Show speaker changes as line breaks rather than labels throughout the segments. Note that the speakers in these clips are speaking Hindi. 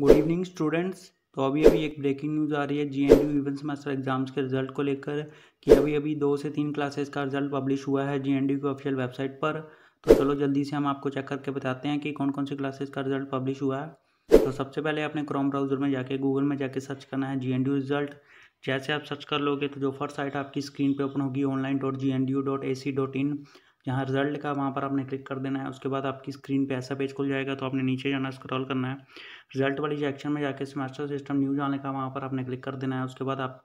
गुड इवनिंग स्टूडेंट्स तो अभी अभी एक ब्रेकिंग न्यूज़ आ रही है G N U events master exams के रिजल्ट को लेकर कि अभी अभी दो से तीन क्लासेस का रिजल्ट पब्लिश हुआ है जी एन डी की ऑफिशियल वेबसाइट पर तो चलो जल्दी से हम आपको चेक करके बताते हैं कि कौन कौन सी क्लासेस का रिजल्ट पब्लिश हुआ है तो सबसे पहले आपने क्रोम ब्राउज़र में जाके गूगल में जाके सर्च करना है जी एन डी रिजल्ट जैसे आप सर्च कर लोगे तो जो फर्स्ट साइट आपकी स्क्रीन पर ओपन होगी online dot G N D U dot A C dot in जहाँ रिजल्ट लिखा वहाँ पर आपने क्लिक कर देना है उसके बाद आपकी स्क्रीन पे ऐसा पेज खुल जाएगा तो आपने नीचे जाना स्क्रॉल करना है रिजल्ट वाली सेक्शन में जाके सेमेस्टर सिस्टम न्यूज आने का वहाँ पर आपने क्लिक कर देना है उसके बाद आप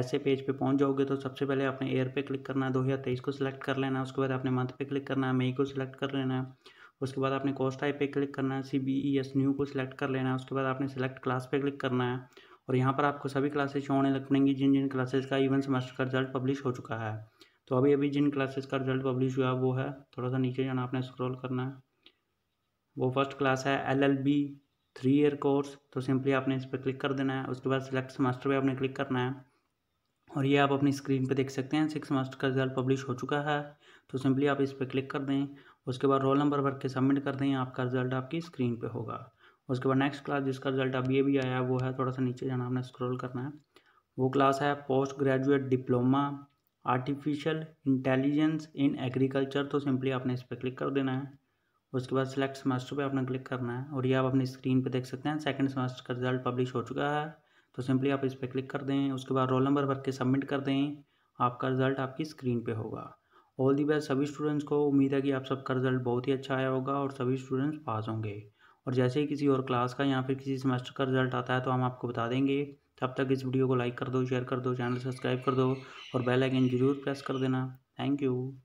ऐसे पेज पे पहुँच जाओगे तो सबसे पहले आपने एयर पे क्लिक करना है दो हज़ार तेईस को सिलेक्ट कर लेना है उसके बाद आपने मंथ पे क्लिक करना है मई को सिलेक्ट कर लेना है उसके बाद आपने कोर्स टाइप पे क्लिक करना है C B E S new को सिलेक्ट कर लेना है उसके बाद आपने सिलेक्ट क्लास पे क्लिक करना है और यहाँ पर आपको सभी क्लासेज शो होने लग पड़ेंगी जिन जिन क्लासेज का इवन सेमेस्टर का रिजल्ट पब्लिश हो चुका है तो अभी अभी जिन क्लासेस का रिजल्ट पब्लिश हुआ वो है थोड़ा सा नीचे जाना आपने स्क्रॉल करना है वो फर्स्ट क्लास है L L B three year course तो सिंपली आपने इस पर क्लिक कर देना है उसके बाद सिलेक्ट सेमेस्टर पे आपने क्लिक करना है और ये आप अपनी स्क्रीन पे देख सकते हैं सिक्स सेमेस्टर का रिजल्ट पब्लिश हो चुका है तो सिंपली आप इस पर क्लिक कर दें उसके बाद रोल नंबर भर के सबमिट कर दें आपका रिजल्ट आपकी स्क्रीन पर होगा उसके बाद नेक्स्ट क्लास जिसका रिजल्ट अभी भी आया वो है थोड़ा सा नीचे जाना आपने स्क्रॉल करना है वो क्लास है post graduate diploma artificial intelligence in agriculture तो सिंपली आपने इस पर क्लिक कर देना है उसके बाद सेलेक्ट सेमेस्टर पे आपने क्लिक करना है और ये आप अपनी स्क्रीन पे देख सकते हैं सेकंड सेमेस्टर का रिजल्ट पब्लिश हो चुका है तो सिंपली आप इस पर क्लिक कर दें उसके बाद रोल नंबर भर के सबमिट कर दें आपका रिजल्ट आपकी स्क्रीन पे होगा ऑल दी बेस्ट सभी स्टूडेंट्स को उम्मीद है कि आप सबका रिजल्ट बहुत ही अच्छा आया होगा और सभी स्टूडेंट्स पास होंगे और जैसे ही किसी और क्लास का या फिर किसी सेमेस्टर का रिजल्ट आता है तो हम आपको बता देंगे तब तक इस वीडियो को लाइक कर दो शेयर कर दो चैनल सब्सक्राइब कर दो और बेल आइकन जरूर प्रेस कर देना थैंक यू